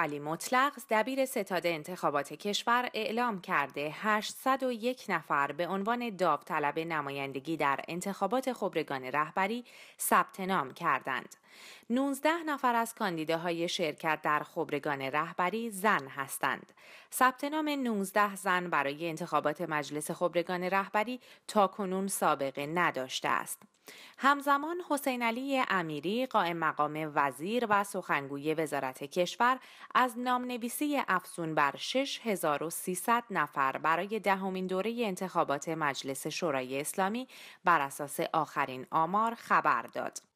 علی مطلق دبیر ستاد انتخابات کشور اعلام کرده 801 نفر به عنوان داوطلب نمایندگی در انتخابات خبرگان رهبری ثبت نام کردند. 19 نفر از کاندیداهای شرکت در خبرگان رهبری زن هستند. ثبت نام 19 زن برای انتخابات مجلس خبرگان رهبری تا کنون سابقه نداشته است. همزمان حسین علی امیری قائم مقام وزیر و سخنگوی وزارت کشور از نام نویسی افزون بر 6300 نفر برای دهمین ده دوره انتخابات مجلس شورای اسلامی بر اساس آخرین آمار خبر داد.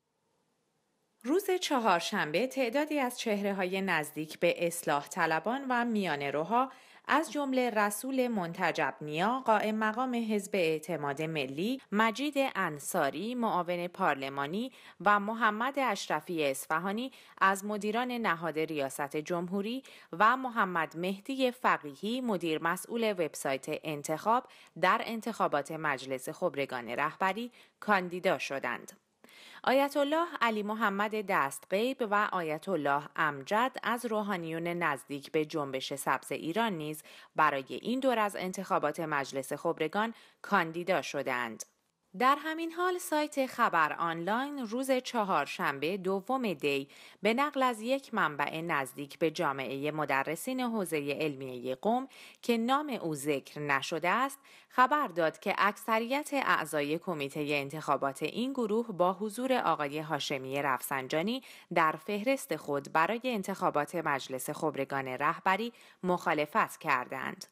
روز چهارشنبه تعدادی از چهره های نزدیک به اصلاح طلبان و میان روها از جمله رسول منتجب نیا قائم مقام حزب اعتماد ملی مجید انصاری معاون پارلمانی و محمد اشرفی اصفهانی از مدیران نهاد ریاست جمهوری و محمد مهدی فقیهی مدیر مسئول وبسایت انتخاب در انتخابات مجلس خبرگان رهبری کاندیدا شدند آیت الله علی محمد دستقیب و آیت الله امجد از روحانیون نزدیک به جنبش سبز ایران نیز برای این دور از انتخابات مجلس خبرگان کاندیدا شدند. در همین حال سایت خبر آنلاین روز چهارشنبه دوم دی به نقل از یک منبع نزدیک به جامعه مدرسین حوزه علمیه قوم که نام او ذکر نشده است خبر داد که اکثریت اعضای کمیته انتخابات این گروه با حضور آقای هاشمی رفسنجانی در فهرست خود برای انتخابات مجلس خبرگان رهبری مخالفت کردند.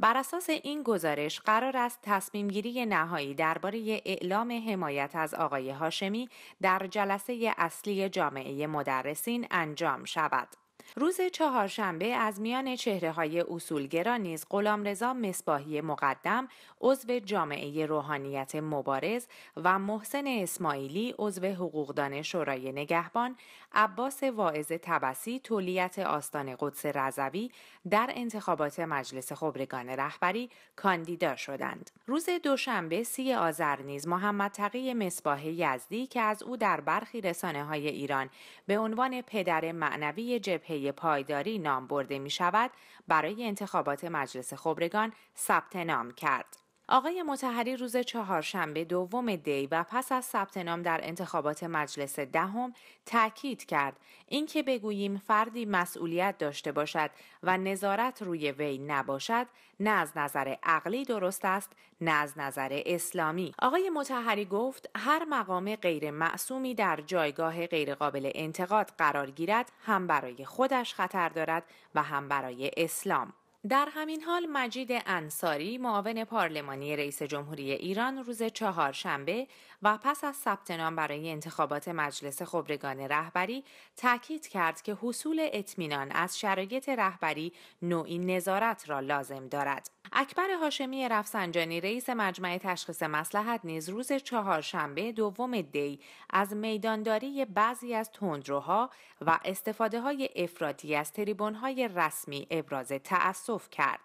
بر اساس این گزارش قرار است گیری نهایی درباره اعلام حمایت از آقای هاشمی در جلسه اصلی جامعه مدرسین انجام شود. روز چهارشنبه از میان چهره های اصولگرا نیز غلامرضا مصباحی مقدم عضو جامعه روحانیت مبارز و محسن اسماعیلی عضو حقوقدان شورای نگهبان عباس واعظ تبسی تولیت آستان قدس رضوی در انتخابات مجلس خبرگان رهبری کاندیدا شدند روز دوشنبه سی آذر نیز محمد تقی مصباح یزدی که از او در برخی رسانه های ایران به عنوان پدر معنوی جبهه پایداری نام برده می شود برای انتخابات مجلس خبرگان ثبت نام کرد. آقای متحری روز چهارشنبه دوم دی و پس از ثبت نام در انتخابات مجلس دهم ده تاکید کرد اینکه بگوییم فردی مسئولیت داشته باشد و نظارت روی وی نباشد نه از نظر عقلی درست است نه از نظر اسلامی آقای متحری گفت هر مقام غیر معصومی در جایگاه غیرقابل انتقاد قرار گیرد هم برای خودش خطر دارد و هم برای اسلام در همین حال مجید انصاری معاون پارلمانی رئیس جمهوری ایران روز چهارشنبه و پس از ثبت نام برای انتخابات مجلس خبرگان رهبری تاکید کرد که حصول اطمینان از شرایط رهبری نوعی نظارت را لازم دارد. اکبر هاشمی رفسنجانی رئیس مجمع تشخیص مسلحت نیز روز چهارشنبه دوم دی از میدانداری بعضی از تندروها و استفاده های افراطی از تریبون های رسمی ابراز تأسف کرد.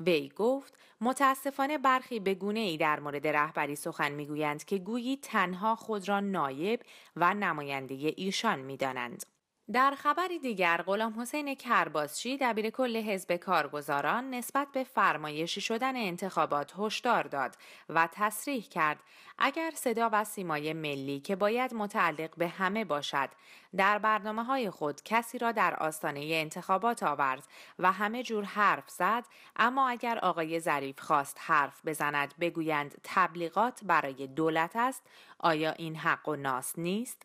وی گفت متاسفانه برخی به گونه ای در مورد رهبری سخن میگویند که گویی تنها خود را نایب و نماینده ایشان میدانند. در خبری دیگر غلام حسین کرباسچی دبیر کل حزب کارگزاران نسبت به فرمایشی شدن انتخابات هشدار داد و تصریح کرد اگر صدا و سیمای ملی که باید متعلق به همه باشد در برنامه های خود کسی را در آستانه انتخابات آورد و همه جور حرف زد اما اگر آقای ظریف خواست حرف بزند بگویند تبلیغات برای دولت است آیا این حق و ناس نیست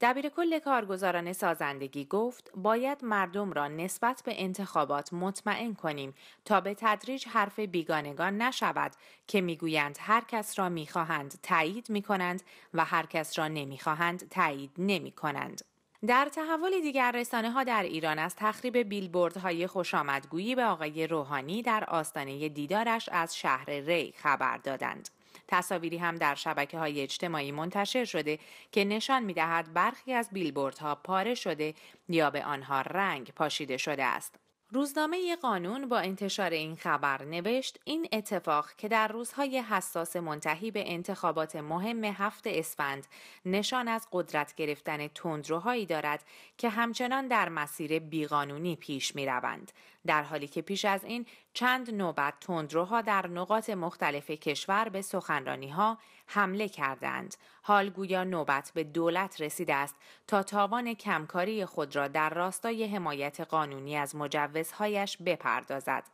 دبیر کل کارگزاران سازندگی گفت باید مردم را نسبت به انتخابات مطمئن کنیم تا به تدریج حرف بیگانگان نشود که میگویند هر کس را میخواهند تایید میکنند و هر کس را نمیخواهند تایید نمیکنند. در تحول دیگر رسانه ها در ایران از تخریب خوش خوشامدگویی به آقای روحانی در آستانه دیدارش از شهر ری خبر دادند. تصاویری هم در شبکه های اجتماعی منتشر شده که نشان می دهد برخی از بیلبوردها پاره شده یا به آنها رنگ پاشیده شده است. روزنامه قانون با انتشار این خبر نوشت این اتفاق که در روزهای حساس منتهی به انتخابات مهم هفت اسفند نشان از قدرت گرفتن تندروهایی دارد که همچنان در مسیر بیقانونی پیش می روند. در حالی که پیش از این چند نوبت تندروها در نقاط مختلف کشور به سخنرانی ها حمله کردند. حال گویا نوبت به دولت رسیده است تا تاوان کمکاری خود را در راستای حمایت قانونی از مجوزهایش بپردازد.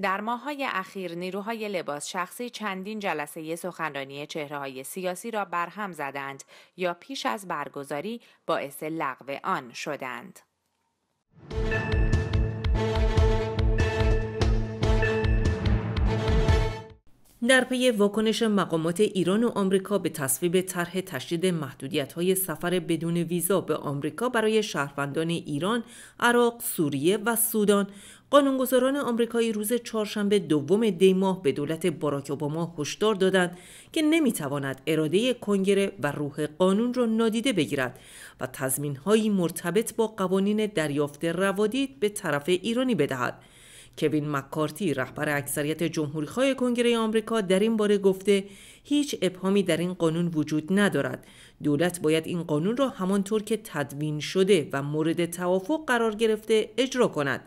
در های اخیر نیروهای لباس شخصی چندین جلسه سخنرانی چهره های سیاسی را برهم زدند یا پیش از برگزاری باعث لغو آن شدند. در پی واکنش مقامات ایران و آمریکا به تصویب طرح تشدید های سفر بدون ویزا به آمریکا برای شهروندان ایران، عراق، سوریه و سودان، قانونگذاران آمریکایی روز چهارشنبه دوم دی ماه به دولت باراک اوباما هشدار دادند که نمیتواند اراده کنگره و روح قانون را رو نادیده بگیرد و تضمینهایی مرتبط با قوانین دریافت روادید به طرف ایرانی بدهد. کوین مکارتی رهبر اکثریت جمهوریخواه کنگره آمریکا در این باره گفته هیچ ابهامی در این قانون وجود ندارد دولت باید این قانون را همانطور که تدوین شده و مورد توافق قرار گرفته اجرا کند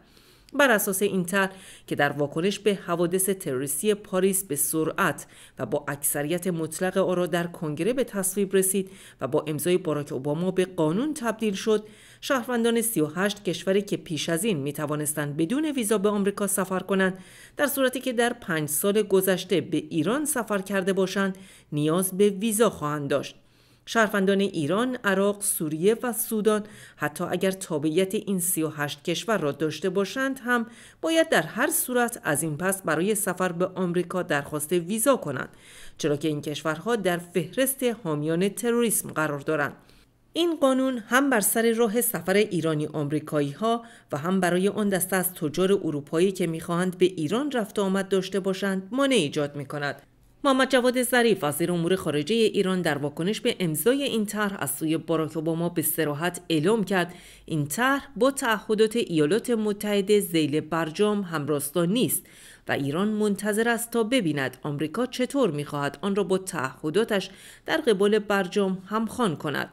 بر اساس این طرح که در واکنش به حوادث تروریستی پاریس به سرعت و با اکثریت مطلق آرا در کنگره به تصویب رسید و با امضای باراک اوباما به قانون تبدیل شد شهروندان 38 کشوری که پیش از این می توانستند بدون ویزا به آمریکا سفر کنند در صورتی که در پنج سال گذشته به ایران سفر کرده باشند نیاز به ویزا خواهند داشت شهروندان ایران، عراق، سوریه و سودان حتی اگر تابعیت این 38 کشور را داشته باشند هم باید در هر صورت از این پس برای سفر به آمریکا درخواست ویزا کنند چرا که این کشورها در فهرست حامیان تروریسم قرار دارند. این قانون هم بر سر راه سفر ایرانی آمریکایی ها و هم برای آن دسته از تجار اروپایی که میخواهند به ایران رفت آمد داشته باشند مانع ایجاد می کند. محمد جواد ظریف وزیر امور خارجه ایران در واکنش به امضای این طرح از سوی باراک اوباما به سراحت اعلام کرد این طرح با تعهدات ایالات متحده زیل برجام همراستا نیست و ایران منتظر است تا ببیند آمریکا چطور میخواهد آن را با تعهداتش در قبال برجام همخوان کند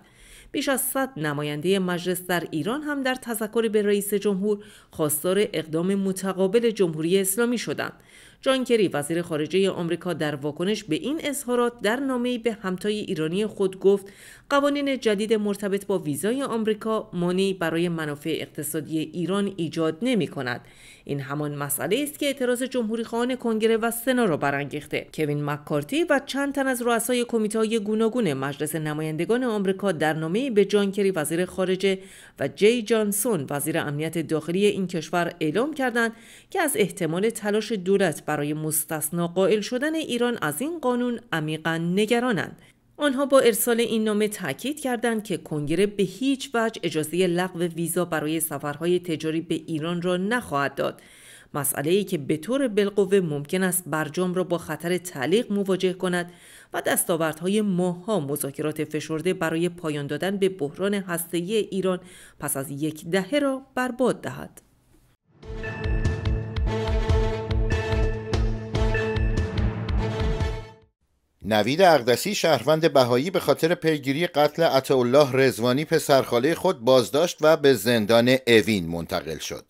بیش از صد نماینده مجلس در ایران هم در تذکر به رئیس جمهور خواستار اقدام متقابل جمهوری اسلامی شدند جان کری وزیر خارجه آمریکا در واکنش به این اظهارات در نامه‌ای به همتای ایرانی خود گفت قوانین جدید مرتبط با ویزای آمریکا مانعی برای منافع اقتصادی ایران ایجاد نمی کند. این همان مسئله است که اعتراض جمهوری کنگره و سنا را برانگیخته. کوین مکارتی و چند تن از رؤسای کمیته‌های گوناگون مجلس نمایندگان آمریکا در نامه‌ای به جان کری وزیر خارجه و جی جانسون وزیر امنیت داخلی این کشور اعلام کردند که از احتمال تلاش دولت برای مستثنا قائل شدن ایران از این قانون عمیقا نگرانند آنها با ارسال این نامه تاکید کردند که کنگره به هیچ وجه اجازه لغو ویزا برای سفرهای تجاری به ایران را نخواهد داد مسئله ای که به طور بالقوه ممکن است برجام را با خطر تعلیق مواجه کند و دستاوردهای ماهها مذاکرات فشرده برای پایان دادن به بحران هسته‌ای ایران پس از یک دهه را برباد دهد نوید اقدسی شهروند بهایی به خاطر پیگیری قتل عطاالله رزوانی پسرخاله خود بازداشت و به زندان اوین منتقل شد.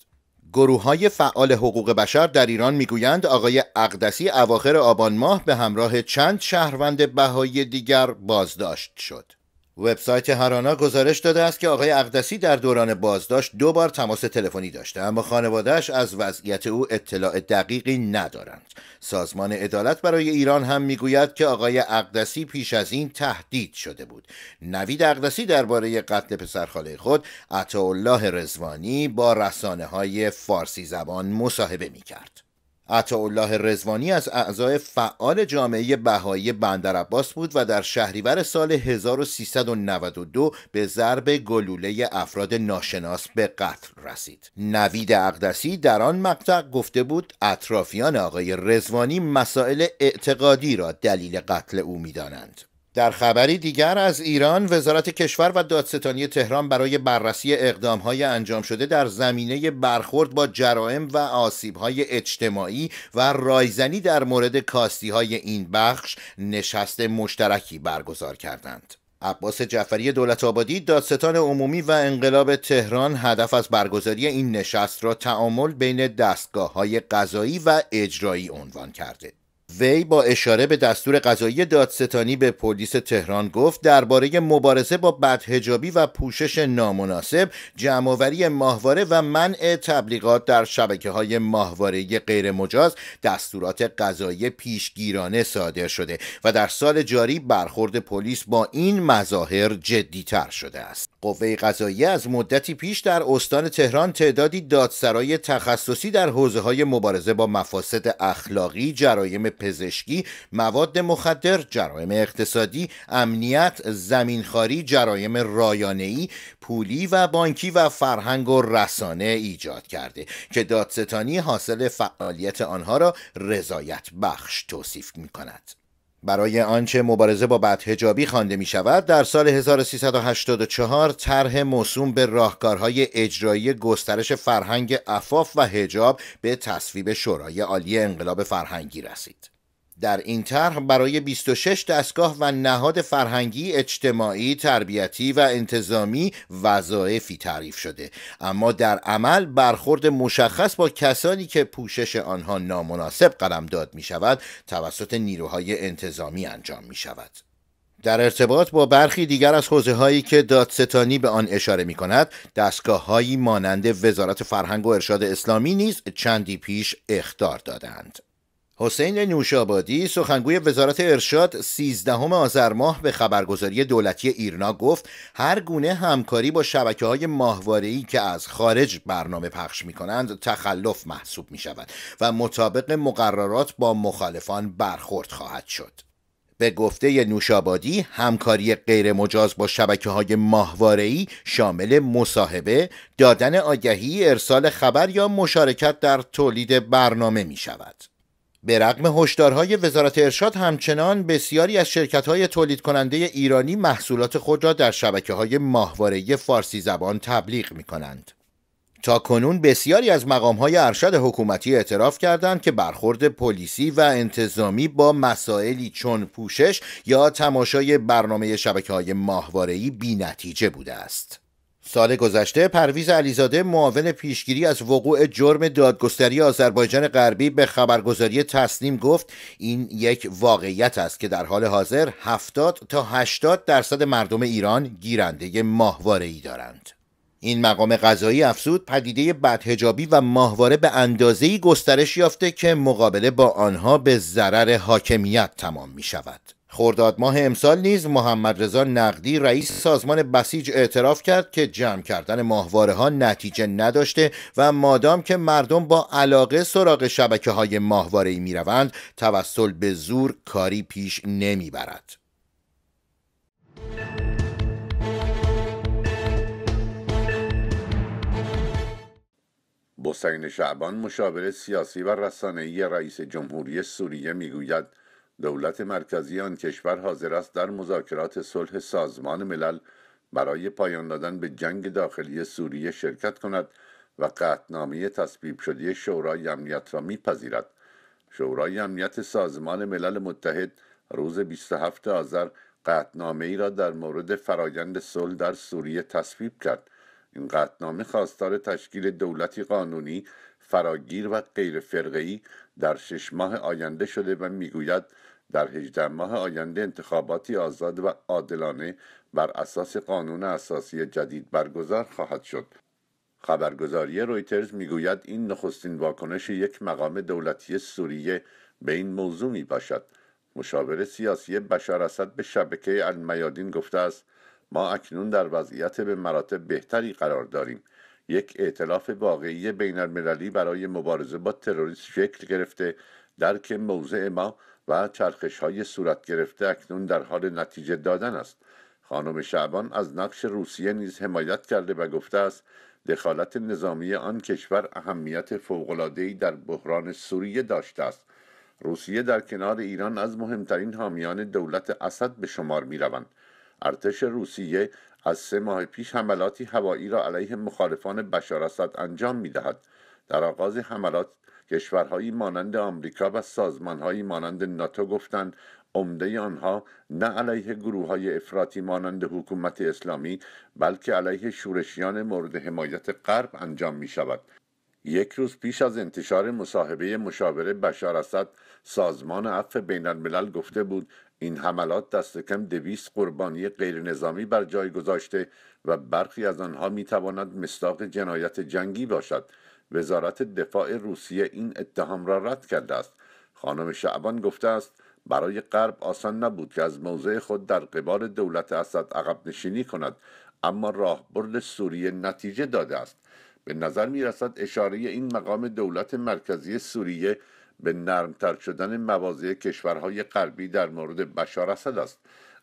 گروه های فعال حقوق بشر در ایران میگویند آقای اقدسی اواخر آبان ماه به همراه چند شهروند بهایی دیگر بازداشت شد. وبسایت هرانا گزارش داده است که آقای اقدسی در دوران بازداشت دو بار تماس تلفنی داشته اما خانوادهش از وضعیت او اطلاع دقیقی ندارند سازمان عدالت برای ایران هم میگوید که آقای اقدسی پیش از این تهدید شده بود نوید اقدسی درباره قتل پسرخاله خود عطاالله رزوانی با رسانه های فارسی زبان مصاحبه میکرد الله رزوانی از اعضای فعال جامعه بهایی بندرعباس بود و در شهریور سال 1392 به ضرب گلوله افراد ناشناس به قتل رسید. نوید اقدسی در آن مقطع گفته بود اطرافیان آقای رزوانی مسائل اعتقادی را دلیل قتل او میدانند. در خبری دیگر از ایران وزارت کشور و دادستانی تهران برای بررسی اقدامهای انجام شده در زمینه برخورد با جرائم و آسیبهای اجتماعی و رایزنی در مورد های این بخش نشست مشترکی برگزار کردند. عباس جعفری دولت آبادی دادستان عمومی و انقلاب تهران هدف از برگزاری این نشست را تعامل بین دستگاه های قضایی و اجرایی عنوان کرده. وی با اشاره به دستور قضایی دادستانی به پلیس تهران گفت درباره مبارزه با بدهجابی و پوشش نامناسب جمعآوری ماهواره و منع تبلیغات در شبکه های ماهواره غیرمجاز دستورات قضایی پیشگیرانه صادر شده و در سال جاری برخورد پلیس با این مظاهر جدیتر شده است قوه قضایی از مدتی پیش در استان تهران تعدادی دادسرای تخصصی در حوزه های مبارزه با مفاسد اخلاقی، جرایم پزشکی، مواد مخدر، جرایم اقتصادی، امنیت، زمینخاری، جرایم رایانه‌ای، پولی و بانکی و فرهنگ و رسانه ایجاد کرده که دادستانی حاصل فعالیت آنها را رضایت بخش توصیف می کند. برای آنچه مبارزه با بدهجابی خوانده می شود در سال 1384 طرح موسوم به راهکارهای اجرایی گسترش فرهنگ افاف و هجاب به تصویب شورای عالی انقلاب فرهنگی رسید در این طرح برای 26 دستگاه و نهاد فرهنگی اجتماعی تربیتی و انتظامی وظایفی تعریف شده اما در عمل برخورد مشخص با کسانی که پوشش آنها نامناسب داد می شود توسط نیروهای انتظامی انجام می شود در ارتباط با برخی دیگر از حوزه هایی که دادستانی به آن اشاره می کند دستگاه هایی مانند وزارت فرهنگ و ارشاد اسلامی نیز چندی پیش اختار دادند حسین نوشابادی سخنگوی وزارت ارشاد 13 آذر ماه به خبرگزاری دولتی ایرنا گفت هر گونه همکاری با شبکه های که از خارج برنامه پخش می کنند تخلف محسوب می شود و مطابق مقررات با مخالفان برخورد خواهد شد. به گفته نوشابادی همکاری غیرمجاز با شبکه های شامل مصاحبه، دادن آگهی، ارسال خبر یا مشارکت در تولید برنامه می شود. به رغم هشدارهای وزارت ارشاد همچنان بسیاری از شرکت‌های تولید کننده ایرانی محصولات خود را در شبکه های ماهواره فارسی زبان تبلیغ می کنند. تا کنون بسیاری از مقام های ارشد حکومتی اعتراف کردند که برخورد پلیسی و انتظامی با مسائلی چون پوشش یا تماشای برنامه شبکه های ماهوارهی بوده است. سال گذشته پرویز علیزاده معاون پیشگیری از وقوع جرم دادگستری آذربایجان غربی به خبرگزاری تسنیم گفت این یک واقعیت است که در حال حاضر 70 تا 80 درصد مردم ایران گیرنده ماهواره ای دارند. این مقام قضایی افزود پدیده بدهجابی و ماهواره به اندازه‌ای گسترش یافته که مقابله با آنها به ضرر حاکمیت تمام می شود. خرداد ماه امسال نیز محمد رضا نقدی رئیس سازمان بسیج اعتراف کرد که جمع کردن ماهواره ها نتیجه نداشته و مادام که مردم با علاقه سراغ شبکه های ماهواره ای می روند توسل به زور کاری پیش نمی برد. بسین شعبان مشاور سیاسی و رسانه‌ای رئیس جمهوری سوریه میگوید دولت مرکزی آن کشور حاضر است در مذاکرات صلح سازمان ملل برای پایان دادن به جنگ داخلی سوریه شرکت کند و قطعنامه تصویب شده شورای امنیت را میپذیرد شورای امنیت سازمان ملل متحد روز 27 آذر قطعنامه ای را در مورد فرایند صلح در سوریه تصویب کرد این قطعنامه خواستار تشکیل دولتی قانونی فراگیر و غیرفرقهای در شش ماه آینده شده و میگوید در 18 ماه آینده انتخاباتی آزاد و عادلانه بر اساس قانون اساسی جدید برگزار خواهد شد خبرگزاری رویترز میگوید این نخستین واکنش یک مقام دولتی سوریه به این موضوع می باشد مشاور سیاسی بشار اسد به شبکه المیادین گفته است ما اکنون در وضعیت به مراتب بهتری قرار داریم یک اعتلاف واقعی بین المللی برای مبارزه با تروریسم شکل گرفته درک موضع ما و چرخش های صورت گرفته اکنون در حال نتیجه دادن است خانم شعبان از نقش روسیه نیز حمایت کرده و گفته است دخالت نظامی آن کشور اهمیت فوقلادهی در بحران سوریه داشته است روسیه در کنار ایران از مهمترین حامیان دولت اسد به شمار می روند. ارتش روسیه از سه ماه پیش حملاتی هوایی را علیه مخالفان بشار اسد انجام می دهد. در آغاز حملات کشورهایی مانند آمریکا و سازمانهایی مانند ناتو گفتند عمده آنها نه علیه گروه های افراطی مانند حکومت اسلامی بلکه علیه شورشیان مورد حمایت غرب انجام می شود یک روز پیش از انتشار مصاحبه مشاوره بشار اسد سازمان عفو بین الملل گفته بود این حملات دست کم دویست قربانی غیرنظامی بر جای گذاشته و برخی از آنها می تواند مصداق جنایت جنگی باشد وزارت دفاع روسیه این اتهام را رد کرده است خانم شعبان گفته است برای غرب آسان نبود که از موضع خود در قبال دولت اسد عقب نشینی کند اما راهبرد سوریه نتیجه داده است به نظر می رسد اشاره این مقام دولت مرکزی سوریه به نرمتر شدن مواضع کشورهای غربی در مورد بشار اسد است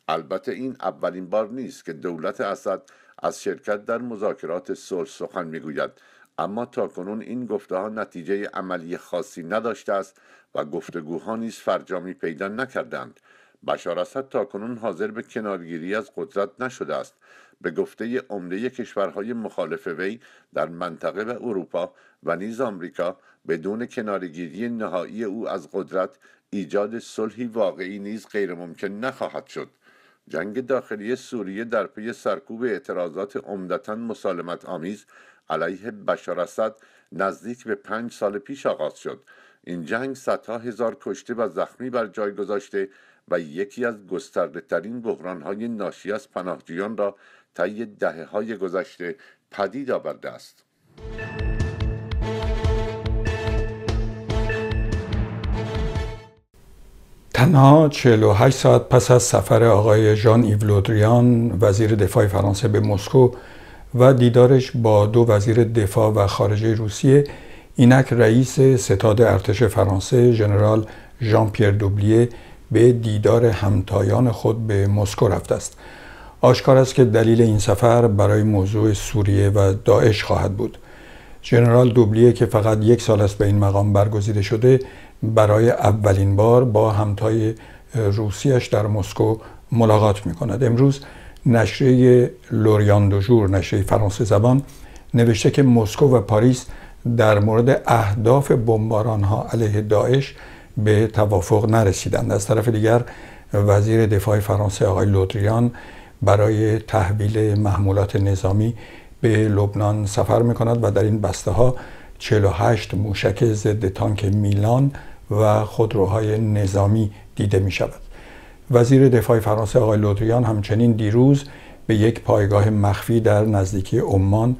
البته این اولین بار نیست که دولت اسد از شرکت در مذاکرات صلح سخن میگوید اما تاکنون این گفته ها نتیجه عملی خاصی نداشته است و گفتگوها نیز فرجامی پیدا نکردند بشار اسد کنون حاضر به کنارگیری از قدرت نشده است به گفته عمده کشورهای مخالف وی در منطقه و اروپا و نیز آمریکا بدون کنارگیری نهایی او از قدرت ایجاد صلحی واقعی نیز غیرممکن نخواهد شد جنگ داخلی سوریه در پی سرکوب اعتراضات عمدتا مسالمت آمیز علیه بشار اسد نزدیک به پنج سال پیش آغاز شد این جنگ صدها هزار کشته و زخمی بر جای گذاشته و یکی از گسترده ترین بحران های ناشی از پناهجویان را طی دهه های گذشته پدید آورده است تنها 48 ساعت پس از سفر آقای ژان لودریان وزیر دفاع فرانسه به مسکو و دیدارش با دو وزیر دفاع و خارجه روسیه اینک رئیس ستاد ارتش فرانسه ژنرال ژان پیر دوبلیه به دیدار همتایان خود به مسکو رفته است آشکار است که دلیل این سفر برای موضوع سوریه و داعش خواهد بود ژنرال دوبلیه که فقط یک سال است به این مقام برگزیده شده برای اولین بار با همتای روسیش در مسکو ملاقات می کند امروز نشریه لوریان دوژور نشریه فرانسه زبان نوشته که مسکو و پاریس در مورد اهداف بمباران ها علیه داعش به توافق نرسیدند از طرف دیگر وزیر دفاع فرانسه آقای لودریان برای تحویل محمولات نظامی به لبنان سفر می و در این بسته ها 48 موشک ضد تانک میلان و خودروهای نظامی دیده می شود وزیر دفاع فرانسه آقای لودریان همچنین دیروز به یک پایگاه مخفی در نزدیکی عمان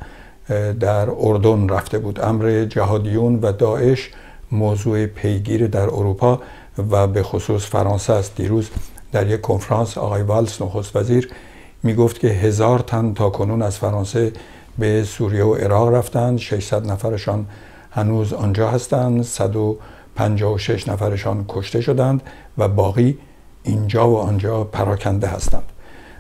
در اردن رفته بود امر جهادیون و داعش موضوع پیگیر در اروپا و به خصوص فرانسه است دیروز در یک کنفرانس آقای والس نخست وزیر می گفت که هزار تن تا کنون از فرانسه به سوریه و عراق رفتند 600 نفرشان هنوز آنجا هستند 156 نفرشان کشته شدند و باقی اینجا و آنجا پراکنده هستند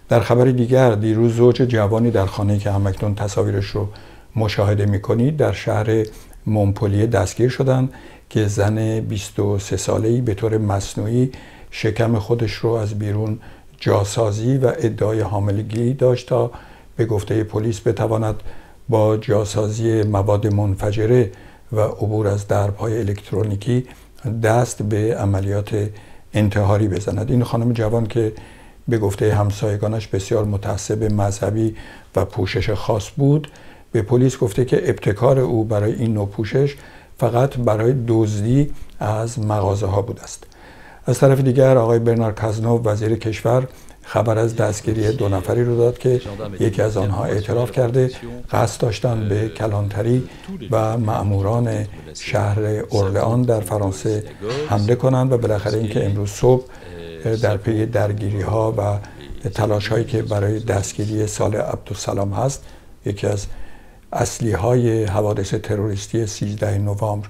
در خبر دیگر دیروز زوج جوانی در خانه که همکنون تصاویرش رو مشاهده میکنید در شهر مونپلیه دستگیر شدند که زن 23 ساله‌ای به طور مصنوعی شکم خودش رو از بیرون جاسازی و ادعای حاملگی داشت تا به گفته پلیس بتواند با جاسازی مواد منفجره و عبور از دربهای الکترونیکی دست به عملیات انتحاری بزند این خانم جوان که به گفته همسایگانش بسیار متعصب مذهبی و پوشش خاص بود به پلیس گفته که ابتکار او برای این نوع پوشش فقط برای دزدی از مغازه ها بود است از طرف دیگر آقای برنار کازنو وزیر کشور خبر از دستگیری دو نفری رو داد که یکی از آنها اعتراف کرده قصد داشتن به کلانتری و معموران شهر اورلئان در فرانسه حمله کنند و بالاخره اینکه امروز صبح در پی درگیری ها و تلاش هایی که برای دستگیری سال عبدالسلام هست یکی از اصلی های حوادث تروریستی 13 نوامبر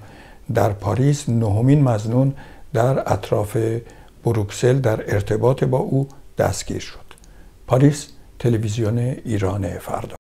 در پاریس نهمین مزنون در اطراف بروکسل در ارتباط با او دستگیر شد پاریس تلویزیون ایران فردا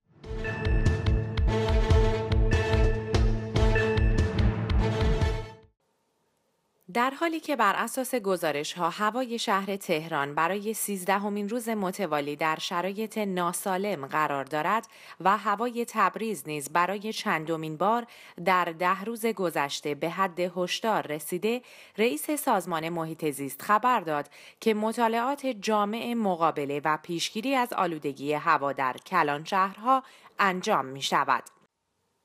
در حالی که بر اساس گزارش ها هوای شهر تهران برای سیزدهمین روز متوالی در شرایط ناسالم قرار دارد و هوای تبریز نیز برای چندمین بار در ده روز گذشته به حد هشدار رسیده رئیس سازمان محیط زیست خبر داد که مطالعات جامع مقابله و پیشگیری از آلودگی هوا در کلان شهرها انجام می شود.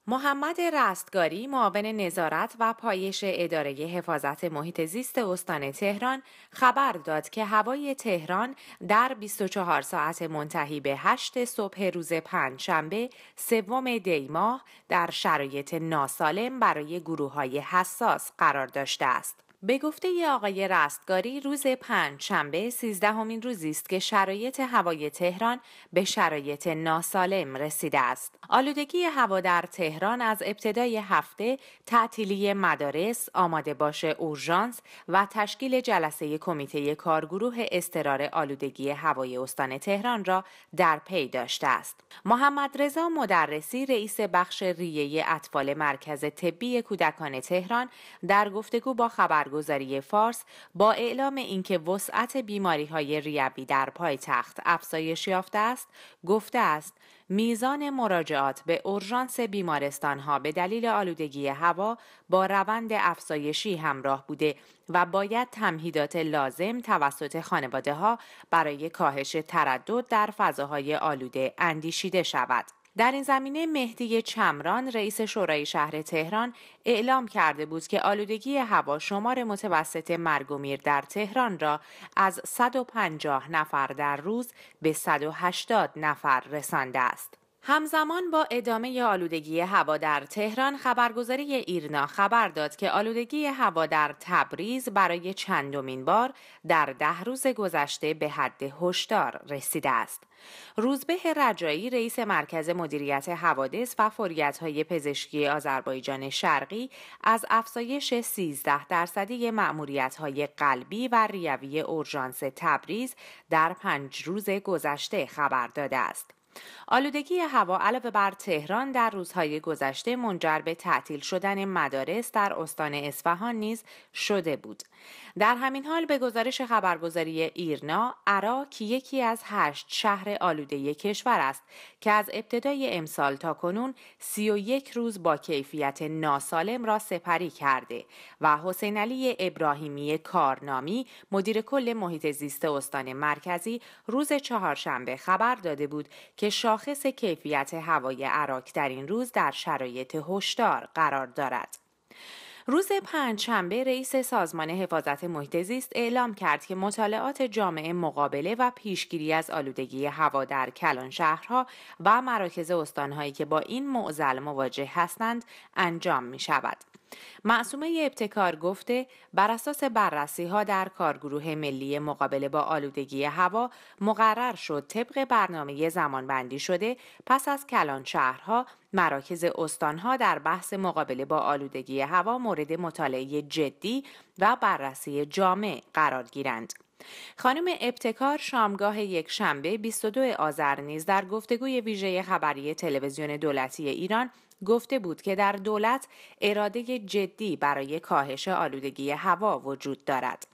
محمد رستگاری معاون نظارت و پایش اداره حفاظت محیط زیست استان تهران خبر داد که هوای تهران در 24 ساعت منتهی به 8 صبح روز پنجشنبه سوم دی ماه در شرایط ناسالم برای گروه های حساس قرار داشته است. به گفته ی آقای رستگاری روز پنج شنبه سیزدهمین روزی است که شرایط هوای تهران به شرایط ناسالم رسیده است. آلودگی هوا در تهران از ابتدای هفته تعطیلی مدارس، آماده باش اورژانس و تشکیل جلسه کمیته کارگروه استرار آلودگی هوای استان تهران را در پی داشته است. محمد رضا مدرسی رئیس بخش ریه اطفال مرکز طبی کودکان تهران در گفتگو با خبر خبرگزاری فارس با اعلام اینکه وسعت بیماری های ریوی در پایتخت افزایش یافته است گفته است میزان مراجعات به اورژانس بیمارستان ها به دلیل آلودگی هوا با روند افزایشی همراه بوده و باید تمهیدات لازم توسط خانواده ها برای کاهش تردد در فضاهای آلوده اندیشیده شود. در این زمینه مهدی چمران رئیس شورای شهر تهران اعلام کرده بود که آلودگی هوا شمار متوسط مرگ و میر در تهران را از 150 نفر در روز به 180 نفر رسانده است. همزمان با ادامه آلودگی هوا در تهران خبرگزاری ایرنا خبر داد که آلودگی هوا در تبریز برای چندمین بار در ده روز گذشته به حد هشدار رسیده است. روزبه رجایی رئیس مرکز مدیریت حوادث و های پزشکی آذربایجان شرقی از افزایش 13 درصدی های قلبی و ریوی اورژانس تبریز در پنج روز گذشته خبر داده است. آلودگی هوا علاوه بر تهران در روزهای گذشته منجر به تعطیل شدن مدارس در استان اصفهان نیز شده بود. در همین حال به گزارش خبرگزاری ایرنا عراق یکی از هشت شهر آلوده کشور است که از ابتدای امسال تا کنون یک روز با کیفیت ناسالم را سپری کرده و حسین علی ابراهیمی کارنامی مدیر کل محیط زیست استان مرکزی روز چهارشنبه خبر داده بود که شاخص کیفیت هوای عراق در این روز در شرایط هشدار قرار دارد. روز پنجشنبه رئیس سازمان حفاظت محیط زیست اعلام کرد که مطالعات جامعه مقابله و پیشگیری از آلودگی هوا در کلان شهرها و مراکز استانهایی که با این معضل مواجه هستند انجام می شود. معصومه ابتکار گفته بر اساس بررسی ها در کارگروه ملی مقابله با آلودگی هوا مقرر شد طبق برنامه زمان بندی شده پس از کلان شهرها مراکز استانها در بحث مقابله با آلودگی هوا مورد مطالعه جدی و بررسی جامع قرار گیرند. خانم ابتکار شامگاه یک شنبه 22 آذر نیز در گفتگوی ویژه خبری تلویزیون دولتی ایران گفته بود که در دولت اراده جدی برای کاهش آلودگی هوا وجود دارد.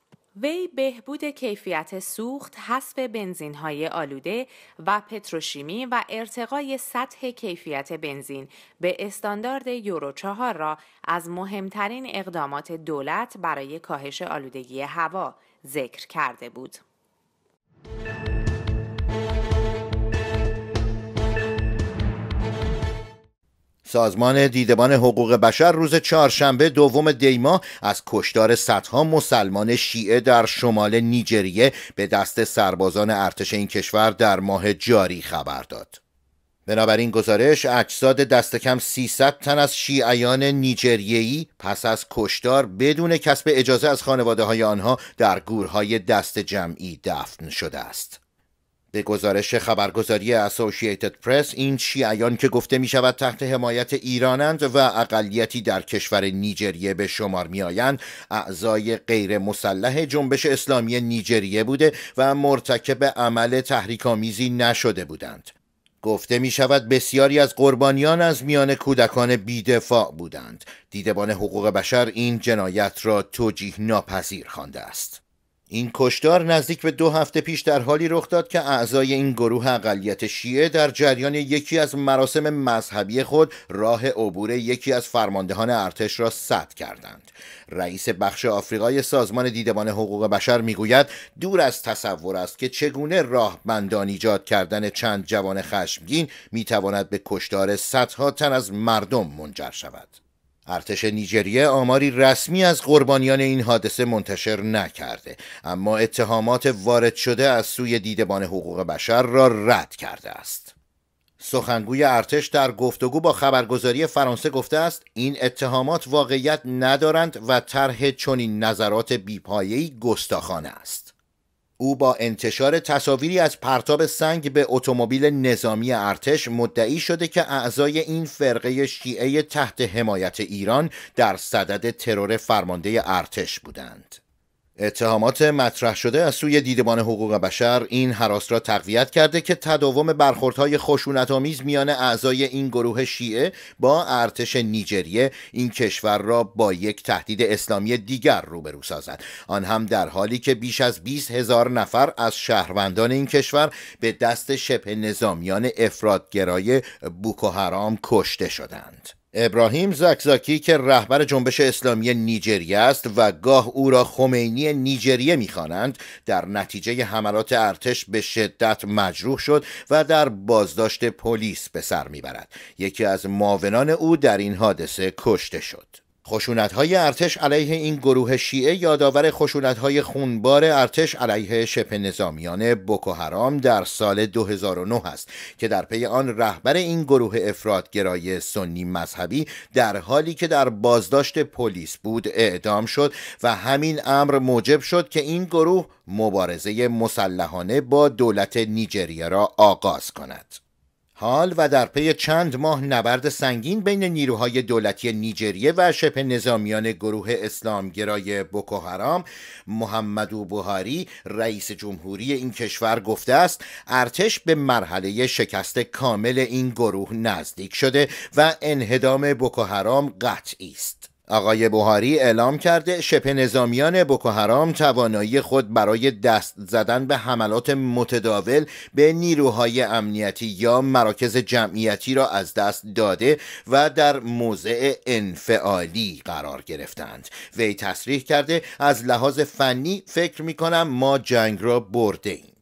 وی بهبود کیفیت سوخت، حذف بنزینهای آلوده و پتروشیمی و ارتقای سطح کیفیت بنزین به استاندارد یورو چهار را از مهمترین اقدامات دولت برای کاهش آلودگی هوا ذکر کرده بود. سازمان دیدبان حقوق بشر روز چهارشنبه دوم دیما از کشتار صدها مسلمان شیعه در شمال نیجریه به دست سربازان ارتش این کشور در ماه جاری خبر داد. بنابراین گزارش اجساد دست کم 300 تن از شیعیان نیجریه‌ای پس از کشتار بدون کسب اجازه از خانواده های آنها در گورهای دست جمعی دفن شده است. به گزارش خبرگزاری اسوسییتد پرس این شیعیان که گفته می شود تحت حمایت ایرانند و اقلیتی در کشور نیجریه به شمار می آیند اعضای غیر مسلح جنبش اسلامی نیجریه بوده و مرتکب عمل تحریکآمیزی نشده بودند گفته می شود بسیاری از قربانیان از میان کودکان بیدفاع بودند دیدبان حقوق بشر این جنایت را توجیه ناپذیر خوانده است این کشدار نزدیک به دو هفته پیش در حالی رخ داد که اعضای این گروه اقلیت شیعه در جریان یکی از مراسم مذهبی خود راه عبور یکی از فرماندهان ارتش را سد کردند رئیس بخش آفریقای سازمان دیدبان حقوق بشر میگوید دور از تصور است که چگونه راهبندان ایجاد کردن چند جوان خشمگین میتواند به کشتار صدها تن از مردم منجر شود ارتش نیجریه آماری رسمی از قربانیان این حادثه منتشر نکرده اما اتهامات وارد شده از سوی دیدبان حقوق بشر را رد کرده است سخنگوی ارتش در گفتگو با خبرگزاری فرانسه گفته است این اتهامات واقعیت ندارند و طرح چنین نظرات بیپایی گستاخانه است او با انتشار تصاویری از پرتاب سنگ به اتومبیل نظامی ارتش مدعی شده که اعضای این فرقه شیعه تحت حمایت ایران در صدد ترور فرمانده ارتش بودند. اتهامات مطرح شده از سوی دیدبان حقوق بشر این حراس را تقویت کرده که تداوم برخوردهای آمیز میان اعضای این گروه شیعه با ارتش نیجریه این کشور را با یک تهدید اسلامی دیگر روبرو سازد آن هم در حالی که بیش از 20 هزار نفر از شهروندان این کشور به دست شبه نظامیان افرادگرای بوکوهرام کشته شدند ابراهیم زکزاکی که رهبر جنبش اسلامی نیجریه است و گاه او را خمینی نیجریه میخوانند در نتیجه حملات ارتش به شدت مجروح شد و در بازداشت پلیس به سر میبرد یکی از معاونان او در این حادثه کشته شد های ارتش علیه این گروه شیعه یادآور های خونبار ارتش علیه شبه نظامیان بوکو در سال 2009 است که در پی آن رهبر این گروه افرادگرای سنی مذهبی در حالی که در بازداشت پلیس بود اعدام شد و همین امر موجب شد که این گروه مبارزه مسلحانه با دولت نیجریه را آغاز کند حال و در پی چند ماه نبرد سنگین بین نیروهای دولتی نیجریه و شبه نظامیان گروه اسلامگرای بوکو حرام محمدو بوهاری رئیس جمهوری این کشور گفته است ارتش به مرحله شکست کامل این گروه نزدیک شده و انهدام بوکو حرام قطعی است آقای بوهاری اعلام کرده شپ نظامیان بکوهرام توانایی خود برای دست زدن به حملات متداول به نیروهای امنیتی یا مراکز جمعیتی را از دست داده و در موضع انفعالی قرار گرفتند وی تصریح کرده از لحاظ فنی فکر می کنم ما جنگ را برده ایم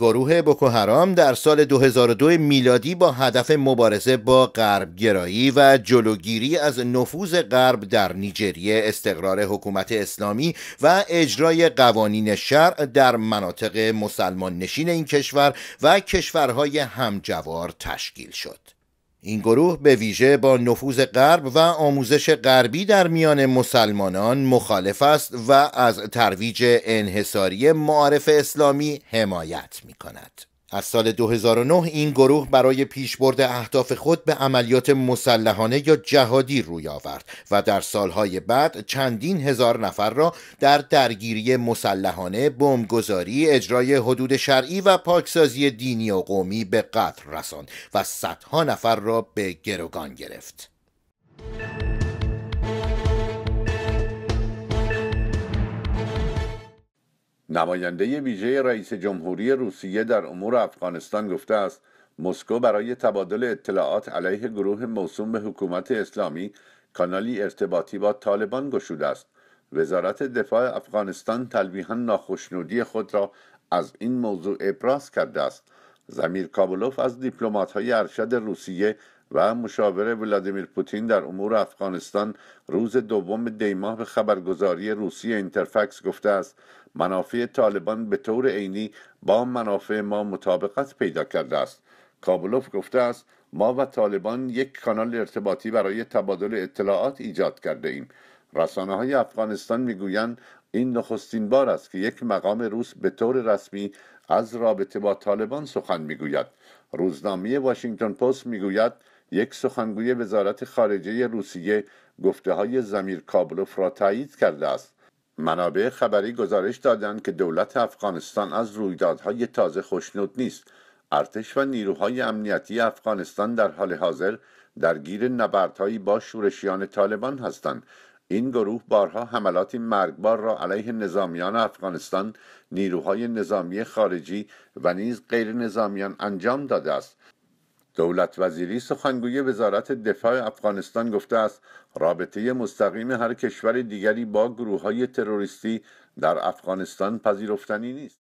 گروه بوکو حرام در سال 2002 میلادی با هدف مبارزه با غربگرایی و جلوگیری از نفوذ غرب در نیجریه استقرار حکومت اسلامی و اجرای قوانین شرع در مناطق مسلمان نشین این کشور و کشورهای همجوار تشکیل شد. این گروه به ویژه با نفوذ غرب و آموزش غربی در میان مسلمانان مخالف است و از ترویج انحصاری معارف اسلامی حمایت می کند. از سال 2009 این گروه برای پیشبرد اهداف خود به عملیات مسلحانه یا جهادی روی آورد و در سالهای بعد چندین هزار نفر را در درگیری مسلحانه، بمبگذاری، اجرای حدود شرعی و پاکسازی دینی و قومی به قتل رساند و صدها نفر را به گروگان گرفت. نماینده ویژه رئیس جمهوری روسیه در امور افغانستان گفته است مسکو برای تبادل اطلاعات علیه گروه موسوم به حکومت اسلامی کانالی ارتباطی با طالبان گشوده است وزارت دفاع افغانستان تلویحا ناخشنودی خود را از این موضوع ابراز کرده است زمیر کابلوف از دیپلمات‌های ارشد روسیه و مشاور ولادیمیر پوتین در امور افغانستان روز دوم دیماه به خبرگزاری روسی اینترفکس گفته است منافع طالبان به طور عینی با منافع ما مطابقت پیدا کرده است کابلوف گفته است ما و طالبان یک کانال ارتباطی برای تبادل اطلاعات ایجاد کرده ایم رسانه های افغانستان میگویند این نخستین بار است که یک مقام روس به طور رسمی از رابطه با طالبان سخن میگوید روزنامه واشنگتن پست میگوید یک سخنگوی وزارت خارجه روسیه گفته های زمیر کابلوف را تایید کرده است منابع خبری گزارش دادند که دولت افغانستان از رویدادهای تازه خوشنود نیست ارتش و نیروهای امنیتی افغانستان در حال حاضر درگیر نبردهایی با شورشیان طالبان هستند این گروه بارها حملات مرگبار را علیه نظامیان افغانستان نیروهای نظامی خارجی و نیز غیر نظامیان انجام داده است دولت وزیری سخنگوی وزارت دفاع افغانستان گفته است رابطه مستقیم هر کشور دیگری با گروه های تروریستی در افغانستان پذیرفتنی نیست